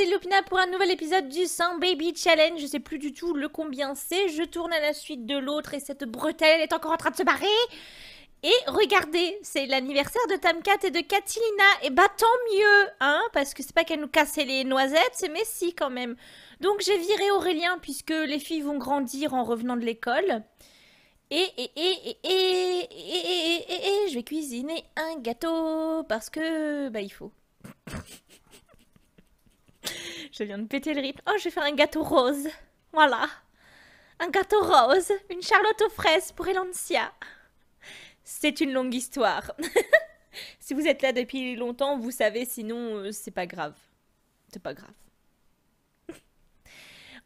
c'est Lupina pour un nouvel épisode du 100 Baby Challenge. Je sais plus du tout le combien c'est. Je tourne à la suite de l'autre et cette bretelle est encore en train de se barrer. Et regardez, c'est l'anniversaire de Tamkat et de Katilina. Et bah tant mieux, hein, parce que c'est pas qu'elle nous cassait les noisettes, mais si quand même. Donc j'ai viré Aurélien puisque les filles vont grandir en revenant de l'école. Et, et, et, et, et, et, et, et, je vais cuisiner un gâteau parce que, bah il faut. Je viens de péter le rythme. Oh, je vais faire un gâteau rose. Voilà. Un gâteau rose, une charlotte aux fraises pour Elancia. C'est une longue histoire. si vous êtes là depuis longtemps, vous savez, sinon, euh, c'est pas grave. C'est pas grave.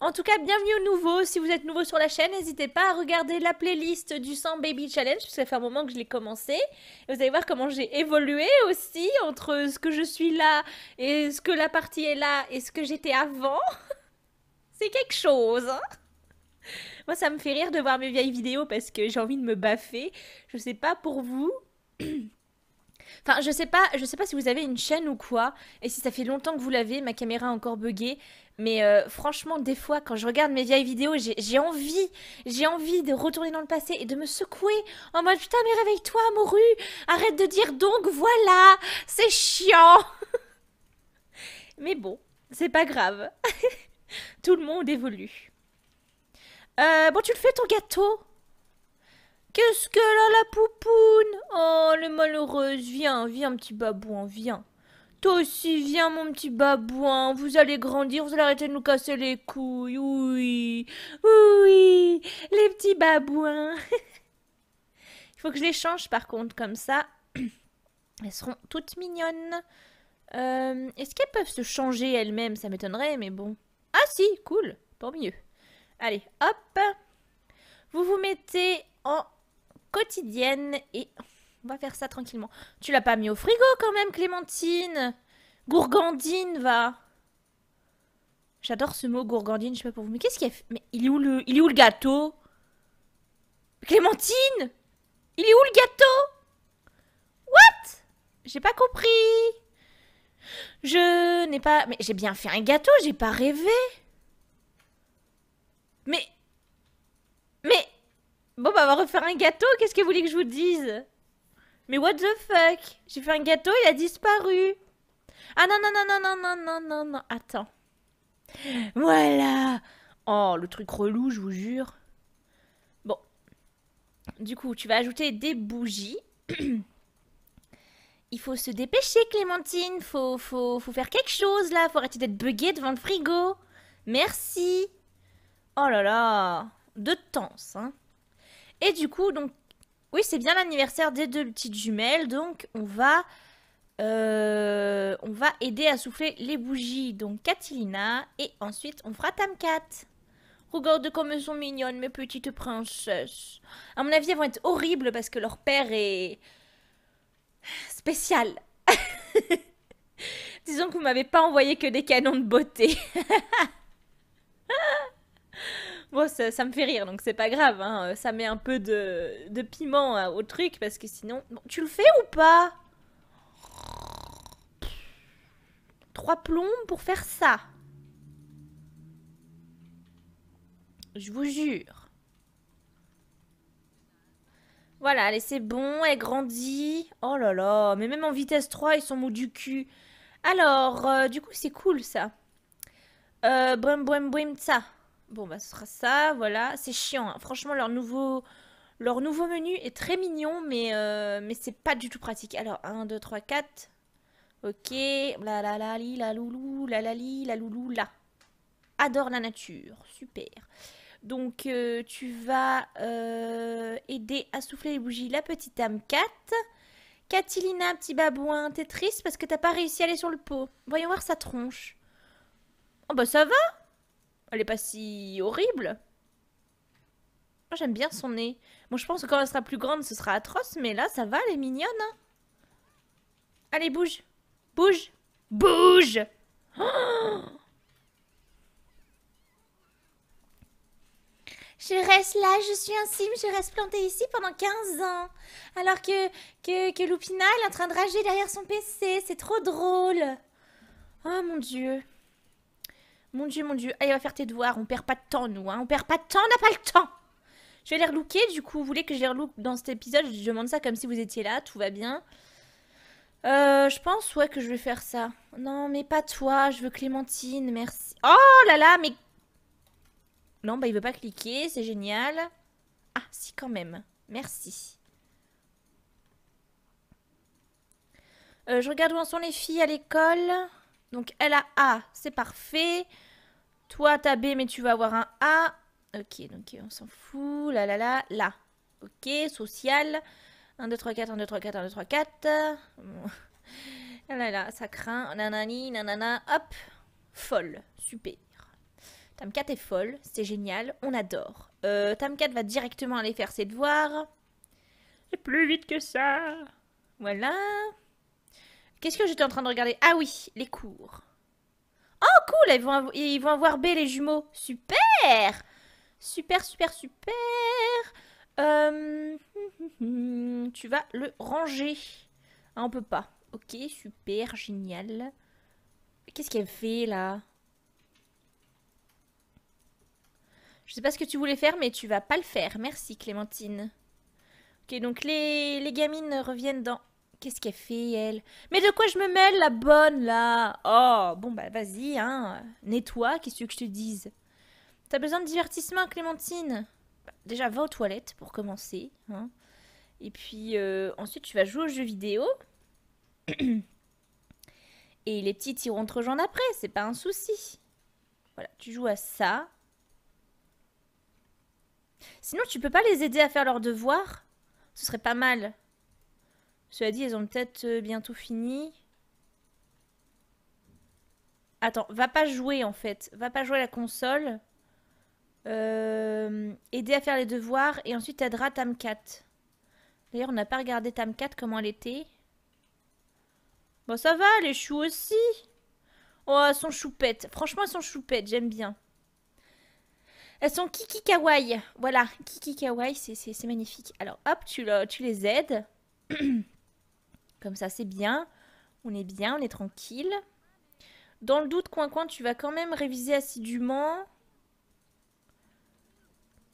En tout cas, bienvenue au nouveau Si vous êtes nouveau sur la chaîne, n'hésitez pas à regarder la playlist du 100 Baby Challenge, puisque ça fait un moment que je l'ai commencé. vous allez voir comment j'ai évolué aussi entre ce que je suis là et ce que la partie est là et ce que j'étais avant. C'est quelque chose, hein. moi, ça me fait rire de voir mes vieilles vidéos parce que j'ai envie de me baffer. Je sais pas pour vous. Enfin, je sais pas, je sais pas si vous avez une chaîne ou quoi, et si ça fait longtemps que vous l'avez, ma caméra a encore buggé. Mais euh, franchement, des fois, quand je regarde mes vieilles vidéos, j'ai envie, j'ai envie de retourner dans le passé et de me secouer en mode putain, mais réveille-toi, morue, arrête de dire donc, voilà, c'est chiant. mais bon, c'est pas grave, tout le monde évolue. Euh, bon, tu le fais ton gâteau Qu'est-ce que a la poupoune Oh, les malheureuses Viens, viens, petit babouin, viens. Toi aussi, viens, mon petit babouin. Vous allez grandir, vous allez arrêter de nous casser les couilles. Oui, oui, les petits babouins. Il faut que je les change, par contre, comme ça. Elles seront toutes mignonnes. Euh, est-ce qu'elles peuvent se changer elles-mêmes Ça m'étonnerait, mais bon. Ah si, cool, tant mieux. Allez, hop. Vous vous mettez en quotidienne et on va faire ça tranquillement. Tu l'as pas mis au frigo quand même, Clémentine Gourgandine, va J'adore ce mot gourgandine, je sais pas pour vous. Mais qu'est-ce qu'il y a Mais il est où le, il est où le gâteau Clémentine Il est où le gâteau What J'ai pas compris. Je n'ai pas... Mais j'ai bien fait un gâteau, j'ai pas rêvé. Mais... Mais... Bon bah on va refaire un gâteau, qu'est-ce que vous voulez que je vous dise Mais what the fuck J'ai fait un gâteau, il a disparu Ah non, non, non, non, non, non, non, non, non, attends. Voilà Oh, le truc relou, je vous jure. Bon. Du coup, tu vas ajouter des bougies. il faut se dépêcher, Clémentine. Faut, faut, faut faire quelque chose, là. Faut arrêter d'être buggée devant le frigo. Merci. Oh là là. De temps, hein. Et du coup, donc, oui, c'est bien l'anniversaire des deux petites jumelles, donc on va, euh, on va aider à souffler les bougies, donc Catilina, et ensuite on fera Tamcat. Regarde comme elles sont mignonnes, mes petites princesses. À mon avis, elles vont être horribles parce que leur père est spécial. Disons que vous m'avez pas envoyé que des canons de beauté. Bon, ça, me fait rire, donc c'est pas grave. Hein. Ça met un peu de, piment hein, au truc, parce que sinon... tu le fais ou pas Trois plombes pour faire ça. Je vous jure. Voilà, allez, c'est bon, elle grandit. Oh là là, mais même en vitesse 3, ils sont mous du cul. Alors, euh, du coup, c'est cool, ça. Euh, brim, brim, brim, ça. Bon, bah, ce sera ça, voilà. C'est chiant, hein. franchement, leur nouveau... Leur nouveau menu est très mignon, mais, euh, mais c'est pas du tout pratique. Alors, 1, 2, 3, 4. Ok. La la la li, la loulou, la la li, la loulou, là. Adore la nature. Super. Donc, euh, tu vas euh, aider à souffler les bougies la petite âme 4. Catilina, petit babouin, t'es triste parce que t'as pas réussi à aller sur le pot. Voyons voir sa tronche. Oh bah ça va elle est pas si horrible. Moi, j'aime bien son nez. Bon, je pense que quand elle sera plus grande, ce sera atroce, mais là, ça va, elle est mignonne. Hein. Allez, bouge. Bouge. Bouge Je reste là, je suis un sim, je reste plantée ici pendant 15 ans. Alors que, que, que Lupina, est en train de rager derrière son PC, c'est trop drôle. Oh mon dieu. Mon dieu, mon dieu. Allez, va faire tes devoirs. On perd pas de temps, nous. Hein. On perd pas de temps, on n'a pas le temps. Je vais les relooker. Du coup, vous voulez que je les dans cet épisode Je demande ça comme si vous étiez là. Tout va bien. Euh, je pense, ouais, que je vais faire ça. Non, mais pas toi. Je veux Clémentine. Merci. Oh là là, mais... Non, bah, il veut pas cliquer. C'est génial. Ah, si, quand même. Merci. Euh, je regarde où en sont les filles à l'école. Donc elle a A, c'est parfait. Toi, t'as B, mais tu vas avoir un A. Ok, donc on s'en fout. Là, là, là, là. Ok, social. 1, 2, 3, 4, 1, 2, 3, 4, 1, 2, 3, 4. Là, là, ça craint. Nanani, nanana, hop. Folle. Super. 4 est folle, c'est génial, on adore. Euh, 4 va directement aller faire ses devoirs. Et plus vite que ça. Voilà. Qu'est-ce que j'étais en train de regarder Ah oui, les cours. Oh, cool, ils vont, ils vont avoir B, les jumeaux. Super Super, super, super. Euh, tu vas le ranger. Ah, on peut pas. Ok, super, génial. Qu'est-ce qu'elle fait, là Je sais pas ce que tu voulais faire, mais tu vas pas le faire. Merci, Clémentine. Ok, donc les gamines reviennent dans Qu'est-ce qu'elle fait, elle Mais de quoi je me mêle, la bonne, là Oh, bon, bah vas-y, hein. Nettoie, qu'est-ce que je te dise T'as besoin de divertissement, Clémentine bah, Déjà, va aux toilettes pour commencer. Hein. Et puis, euh, ensuite, tu vas jouer aux jeux vidéo. Et les petits iront te gens après. c'est pas un souci. Voilà, tu joues à ça. Sinon, tu peux pas les aider à faire leurs devoirs Ce serait pas mal. Cela dit, elles ont peut-être euh, bientôt fini. Attends, va pas jouer en fait. Va pas jouer à la console. Euh, aider à faire les devoirs et ensuite t'aideras Tamcat. D'ailleurs, on n'a pas regardé Tamcat comment elle était. Bon, ça va, les choux aussi. Oh, elles sont choupettes. Franchement, elles sont choupettes, j'aime bien. Elles sont kiki kawaii. Voilà, kiki kawaii, c'est magnifique. Alors, hop, tu, tu les aides. Comme ça, c'est bien. On est bien, on est tranquille. Dans le doute, coin-coin, tu vas quand même réviser assidûment.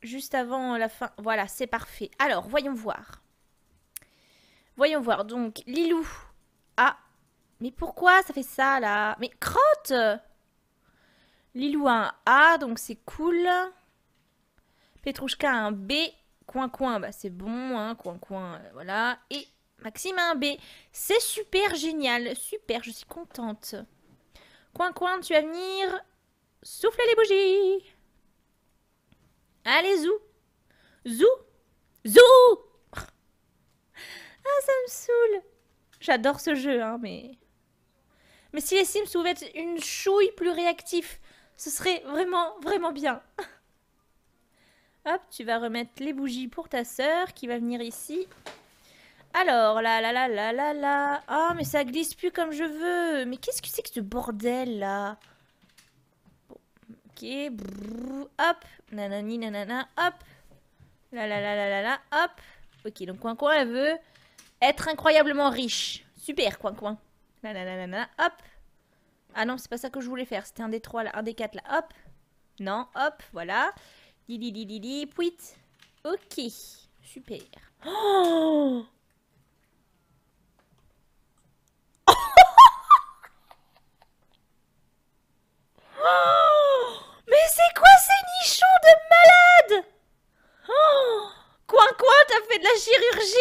Juste avant la fin. Voilà, c'est parfait. Alors, voyons voir. Voyons voir. Donc, Lilou. a... Ah, mais pourquoi ça fait ça, là Mais crotte Lilou a un A, donc c'est cool. Petrouchka a un B. Coin-coin, bah c'est bon, hein, coin-coin, euh, voilà. Et Maxime un b C'est super génial. Super, je suis contente. Coin coin, tu vas venir. souffler les bougies. Allez, zou. Zou. Zou. Ah, ça me saoule. J'adore ce jeu, hein, mais... Mais si les Sims pouvaient être une chouille plus réactif, ce serait vraiment, vraiment bien. Hop, tu vas remettre les bougies pour ta sœur qui va venir ici. Alors, là, là, là, là, là, là. Oh, mais ça glisse plus comme je veux. Mais qu'est-ce que c'est que ce bordel, là Ok, hop. Nanani, nanana, hop. Là, là, là, là, là, là, hop. Ok, donc Coin Coin, elle veut être incroyablement riche. Super, Coin Coin. Là, hop. Ah non, c'est pas ça que je voulais faire. C'était un des trois, là, un des quatre, là, hop. Non, hop, voilà. Lili, lili, lili, pouit. Ok, super. Oh Oh Mais c'est quoi ces nichons de malade Oh Quoi, t'as fait de la chirurgie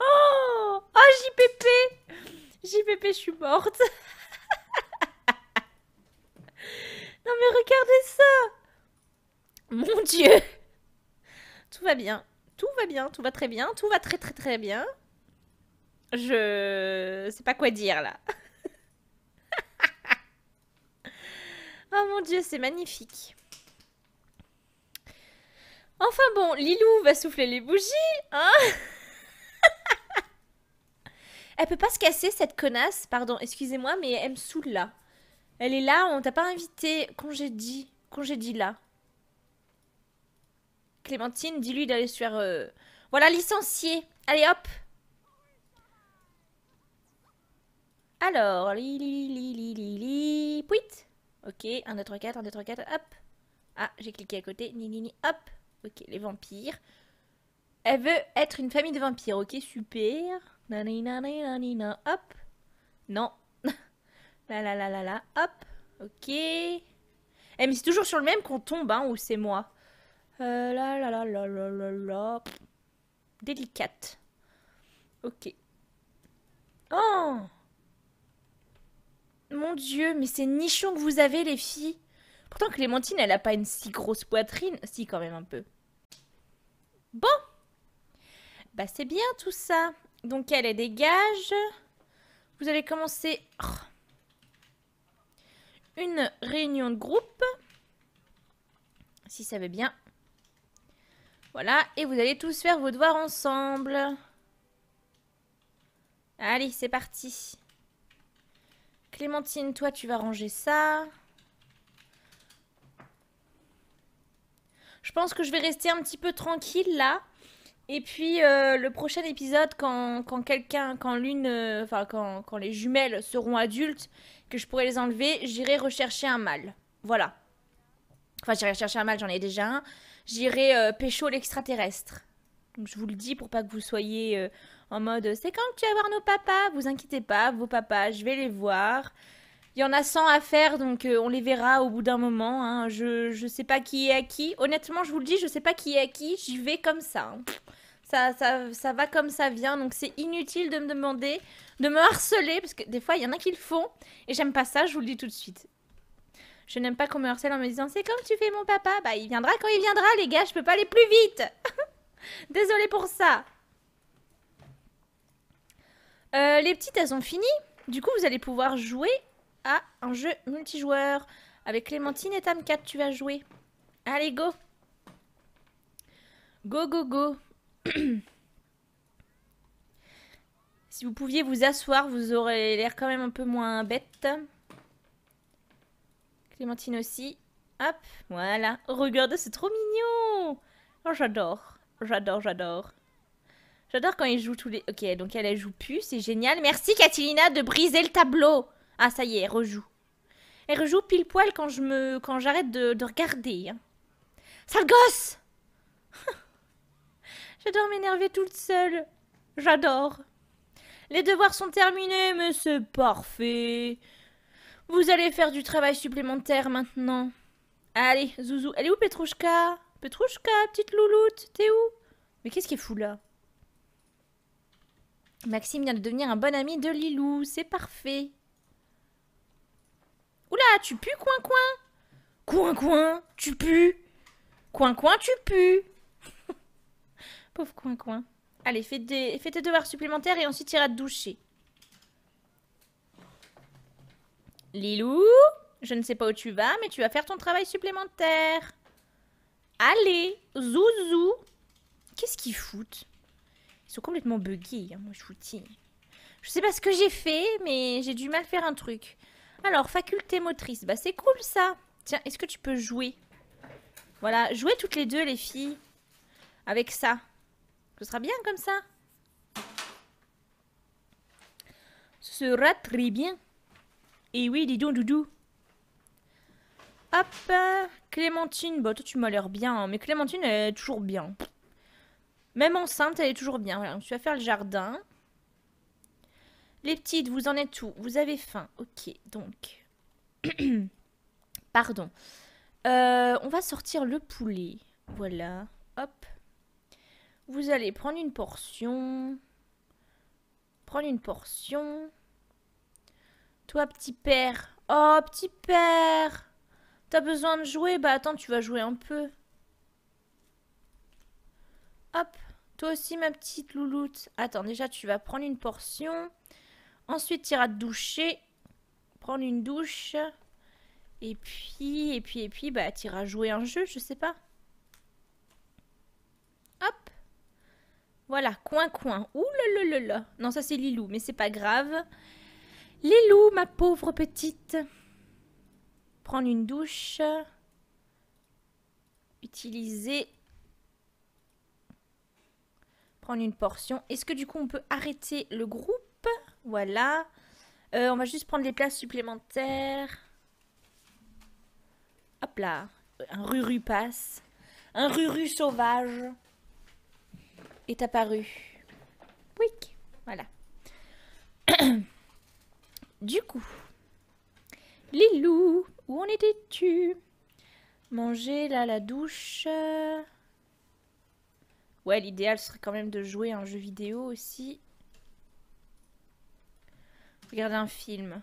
Oh oh, ah, JPP JPP, je suis morte Non mais regardez ça Mon dieu Tout va bien. Tout va bien, tout va très bien, tout va très très très bien. Je sais pas quoi dire là. Oh mon dieu, c'est magnifique. Enfin bon, Lilou va souffler les bougies, hein Elle peut pas se casser cette connasse, pardon, excusez-moi, mais elle me saoule là. Elle est là, on t'a pas invité, congédie, dit là. Clémentine, dis-lui d'aller se faire... Euh, voilà, licencié Allez hop Alors, li lili lili, li Ok, 1, 2, 3, 4, 1, 2, 3, 4, hop. Ah, j'ai cliqué à côté, ni, ni, ni, hop. Ok, les vampires. Elle veut être une famille de vampires, ok, super. Nanina, hop. Non. la la la la la, hop. Ok. Eh, mais c'est toujours sur le même qu'on tombe, hein, ou c'est moi. Euh, la la la la la la la. Délicate. Ok. Oh mon Dieu, mais c'est nichon que vous avez, les filles. Pourtant, Clémentine, elle a pas une si grosse poitrine. Si, quand même, un peu. Bon. Bah, c'est bien tout ça. Donc, elle, elle dégage. Vous allez commencer oh, une réunion de groupe. Si ça va bien. Voilà, et vous allez tous faire vos devoirs ensemble. Allez, c'est parti. Clémentine, toi, tu vas ranger ça. Je pense que je vais rester un petit peu tranquille là. Et puis euh, le prochain épisode, quand, quelqu'un, quand l'une, euh, enfin quand, les jumelles seront adultes, que je pourrai les enlever, j'irai rechercher un mâle. Voilà. Enfin, j'irai rechercher un mâle, j'en ai déjà un. J'irai euh, pêcher pécho l'extraterrestre je vous le dis pour pas que vous soyez euh, en mode c'est quand que tu vas voir nos papas Vous inquiétez pas, vos papas, je vais les voir. Il y en a 100 à faire, donc euh, on les verra au bout d'un moment. Hein. Je, ne sais pas qui est à qui. Honnêtement, je vous le dis, je sais pas qui est à qui. J'y vais comme hein. ça. Ça, ça, va comme ça vient. Donc c'est inutile de me demander, de me harceler, parce que des fois, il y en a qui le font. Et j'aime pas ça, je vous le dis tout de suite. Je n'aime pas qu'on me harcèle en me disant c'est comme tu fais mon papa. Bah il viendra quand il viendra, les gars, je peux pas aller plus vite. Désolée pour ça. Euh, les petites, elles ont fini. Du coup, vous allez pouvoir jouer à un jeu multijoueur. Avec Clémentine et Tam 4, tu vas jouer. Allez, go Go, go, go Si vous pouviez vous asseoir, vous aurez l'air quand même un peu moins bête. Clémentine aussi. Hop, voilà. Oh, regarde regardez, c'est trop mignon Oh, j'adore j'adore, j'adore. J'adore quand il joue tous les... Ok, donc elle, elle joue plus, c'est génial. Merci Catilina de briser le tableau. Ah, ça y est, elle rejoue. Elle rejoue pile poil quand je me, quand j'arrête de... regarder. Hein. Sale gosse J'adore m'énerver toute seule. J'adore. Les devoirs sont terminés, mais c'est parfait. Vous allez faire du travail supplémentaire maintenant. Allez, Zouzou. Elle est où Petrouchka Petrouchka, petite louloute, t'es où Mais qu'est-ce qu'il fou là Maxime vient de devenir un bon ami de Lilou, c'est parfait. Oula, tu pues, coin-coin Coin-coin, tu pues Coin-coin, tu pues Pauvre coin-coin. Allez, fais, tes devoirs supplémentaires et ensuite ira te doucher. Lilou, je ne sais pas où tu vas, mais tu vas faire ton travail supplémentaire. Allez, zouzou. Qu'est-ce qu'ils foutent Ils sont complètement buggés, hein, moi je foutis. Je sais pas ce que j'ai fait, mais j'ai du mal faire un truc. Alors, faculté motrice, bah c'est cool ça. Tiens, est-ce que tu peux jouer Voilà, jouer toutes les deux les filles. Avec ça. Ce sera bien comme ça. Ce sera très bien. Et oui, dis donc, Doudou. Hop, Clémentine, Bon, bah, toi tu m'as l'air bien, hein, mais Clémentine elle est toujours bien. Même enceinte, elle est toujours bien. Voilà, suis tu faire le jardin. Les petites, vous en êtes où Vous avez faim. Ok, donc... Pardon. Euh, on va sortir le poulet. Voilà, hop. Vous allez prendre une portion. Prendre une portion. Toi, petit père. Oh, petit père T'as besoin de jouer Bah attends, tu vas jouer un peu. Hop, toi aussi ma petite louloute. Attends, déjà tu vas prendre une portion. Ensuite, tu iras te doucher. Prendre une douche. Et puis, et puis, et puis, bah, tu iras jouer un jeu, je sais pas. Hop. Voilà, coin, coin. Ouh là là là là. Non, ça c'est Lilou, mais c'est pas grave. Lilou, ma pauvre petite. Prendre une douche. Utiliser. Prendre une portion. Est-ce que du coup on peut arrêter le groupe Voilà. Euh, on va juste prendre des places supplémentaires. Hop là. Un ruru passe. Un ruru sauvage est apparu. Oui, voilà. du coup, les loups. Où en étais-tu Manger, là, la douche. Ouais, l'idéal serait quand même de jouer un jeu vidéo aussi. Regarder un film.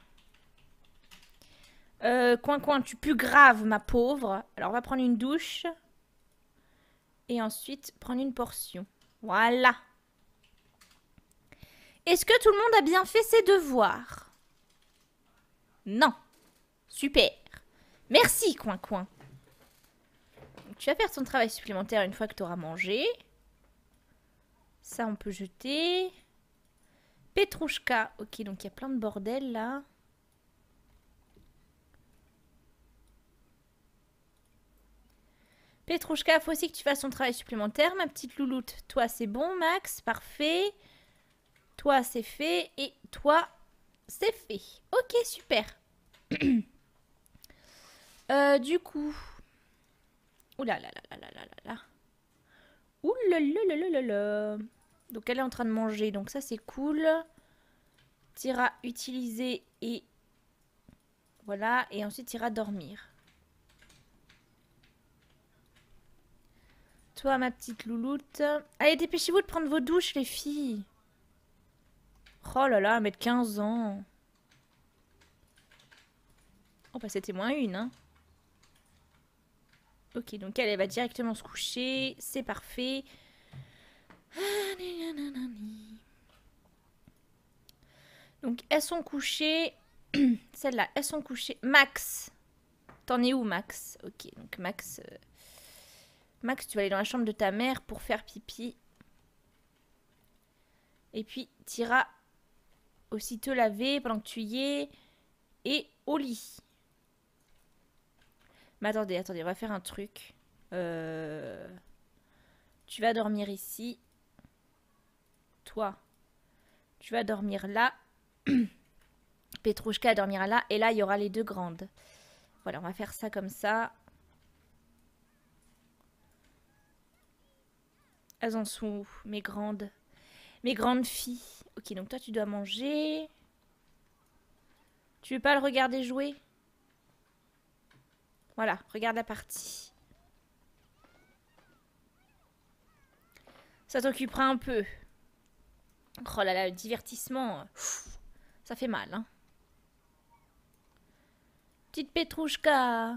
Euh, coin coin, tu plus grave, ma pauvre. Alors, on va prendre une douche. Et ensuite, prendre une portion. Voilà. Est-ce que tout le monde a bien fait ses devoirs Non. Super. Merci, coin-coin. Tu vas faire ton travail supplémentaire une fois que tu auras mangé. Ça, on peut jeter. Petrouchka. Ok, donc il y a plein de bordel là. Petrouchka, faut aussi que tu fasses ton travail supplémentaire, ma petite louloute. Toi, c'est bon, Max, parfait. Toi, c'est fait. Et toi, c'est fait. Ok, super. Euh, du coup. Ouh là là là Donc elle est en train de manger, donc ça c'est cool. Tira utiliser et. Voilà, et ensuite tira dormir. Toi, ma petite louloute. Allez, dépêchez-vous de prendre vos douches, les filles. Oh là là, mettre 15 ans. Oh bah c'était moins une, hein. Ok, donc elle, va directement se coucher. C'est parfait. Donc elles sont couchées. Celles-là, elles sont couchées. Max T'en es où, Max Ok, donc Max... Euh, Max, tu vas aller dans la chambre de ta mère pour faire pipi. Et puis, t'iras aussi te laver pendant que tu y es. Et au lit. Mais attendez, attendez, on va faire un truc. Euh, tu vas dormir ici. Toi, tu vas dormir là. Petrouchka dormira là. Et là, il y aura les deux grandes. Voilà, on va faire ça comme ça. Elles en sont Mes grandes. Mes grandes filles. Ok, donc toi, tu dois manger. Tu veux pas le regarder jouer voilà, regarde la partie. Ça t'occupera un peu. Oh là là, le divertissement, ça fait mal. Hein. Petite Petrouchka.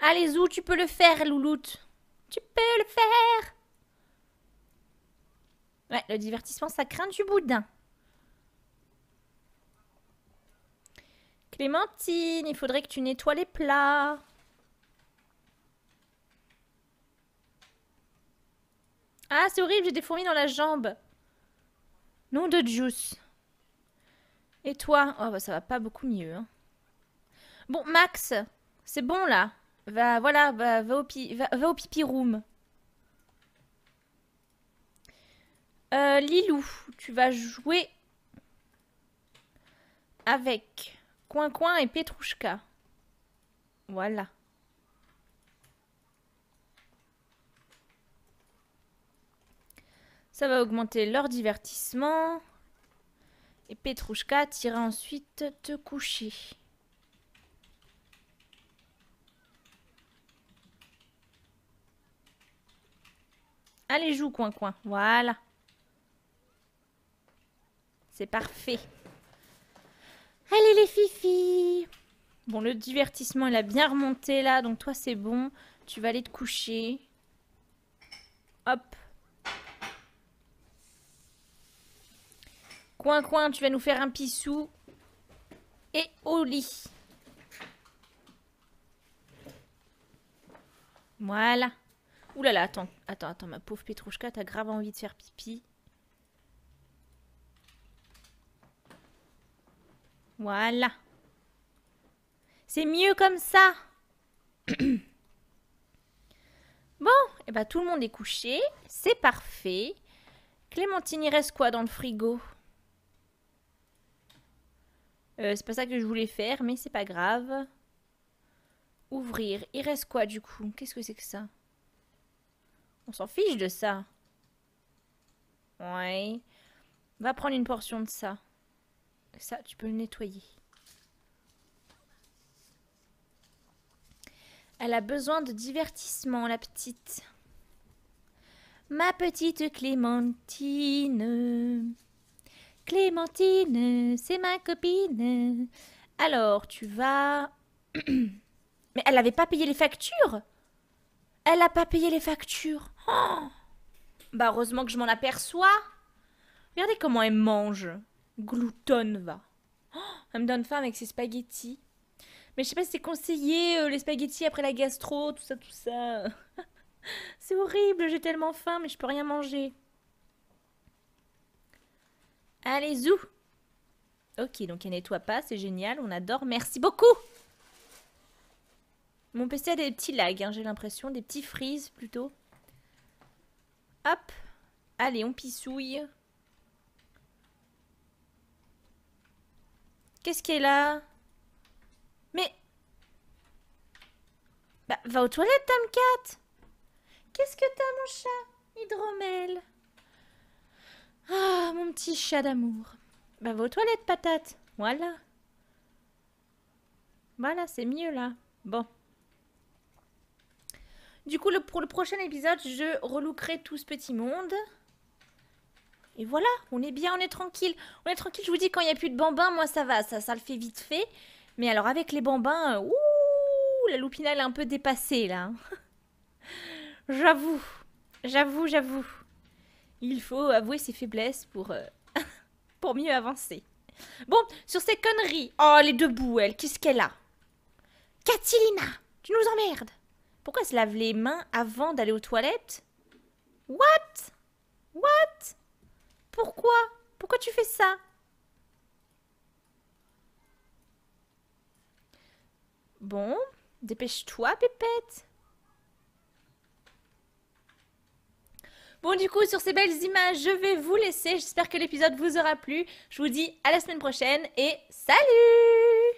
Allez Zou, tu peux le faire, louloute. Tu peux le faire. Ouais, le divertissement, ça craint du boudin. Clémentine, il faudrait que tu nettoies les plats. Ah, c'est horrible, j'ai des fourmis dans la jambe. Nom de Juice. Et toi Oh, bah, ça va pas beaucoup mieux. Hein. Bon, Max, c'est bon là. Va, voilà, va, au, au pipi room. Euh, Lilou, tu vas jouer avec Coin Coin et Petrouchka. Voilà. Ça va augmenter leur divertissement. Et Petrouchka t'ira ensuite te coucher. Allez, joue, coin-coin. Voilà. C'est parfait. Allez les fifi. Bon, le divertissement, il a bien remonté là, donc toi c'est bon. Tu vas aller te coucher. Hop. Coin, coin, tu vas nous faire un pissou. Et au lit. Voilà. Ouh là là, attends, attends, attends, ma pauvre Petrouchka, t'as grave envie de faire pipi. Voilà. C'est mieux comme ça. bon, et eh bah ben, tout le monde est couché. C'est parfait. Clémentine, il reste quoi dans le frigo euh, C'est pas ça que je voulais faire, mais c'est pas grave. Ouvrir. Il reste quoi du coup Qu'est-ce que c'est que ça On s'en fiche de ça. Ouais. Va prendre une portion de ça. Ça, tu peux le nettoyer. Elle a besoin de divertissement, la petite. Ma petite Clémentine. Clémentine, c'est ma copine. Alors, tu vas... Mais elle n'avait pas payé les factures Elle n'a pas payé les factures oh. Bah heureusement que je m'en aperçois Regardez comment elle mange Gloutonne va. Oh, elle me donne faim avec ses spaghettis. Mais je sais pas si c'est conseillé, euh, les spaghettis après la gastro, tout ça, tout ça. c'est horrible, j'ai tellement faim, mais je peux rien manger. Allez, zou Ok, donc elle nettoie pas, c'est génial, on adore, merci beaucoup Mon PC a des petits lags, hein, j'ai l'impression, des petits freezes plutôt. Hop Allez, on pissouille. Qu'est-ce qui est là Mais... Bah, va aux toilettes, Tamcat Qu'est-ce que t'as, mon chat Hydromel. Ah, mon petit chat d'amour. Bah, va aux toilettes, patate. Voilà. Voilà, c'est mieux, là. Bon. Du coup, pour le prochain épisode, je relouquerai tout ce petit monde. Et voilà, on est bien, on est tranquille. On est tranquille, je vous dis, quand il n'y a plus de bambins, moi ça va, ça, ça le fait vite fait. Mais alors avec les bambins, euh, ouh, la loupina elle est un peu dépassée là. j'avoue, j'avoue, j'avoue. Il faut avouer ses faiblesses pour, euh, pour mieux avancer. Bon, sur ces conneries. Oh, elle est debout, elle, qu'est-ce qu'elle a Catilina, tu nous emmerdes. Pourquoi se lave les mains avant d'aller aux toilettes What What pourquoi Pourquoi tu fais ça Bon, dépêche-toi, Pépette. Bon, du coup, sur ces belles images, je vais vous laisser. J'espère que l'épisode vous aura plu. Je vous dis à la semaine prochaine et salut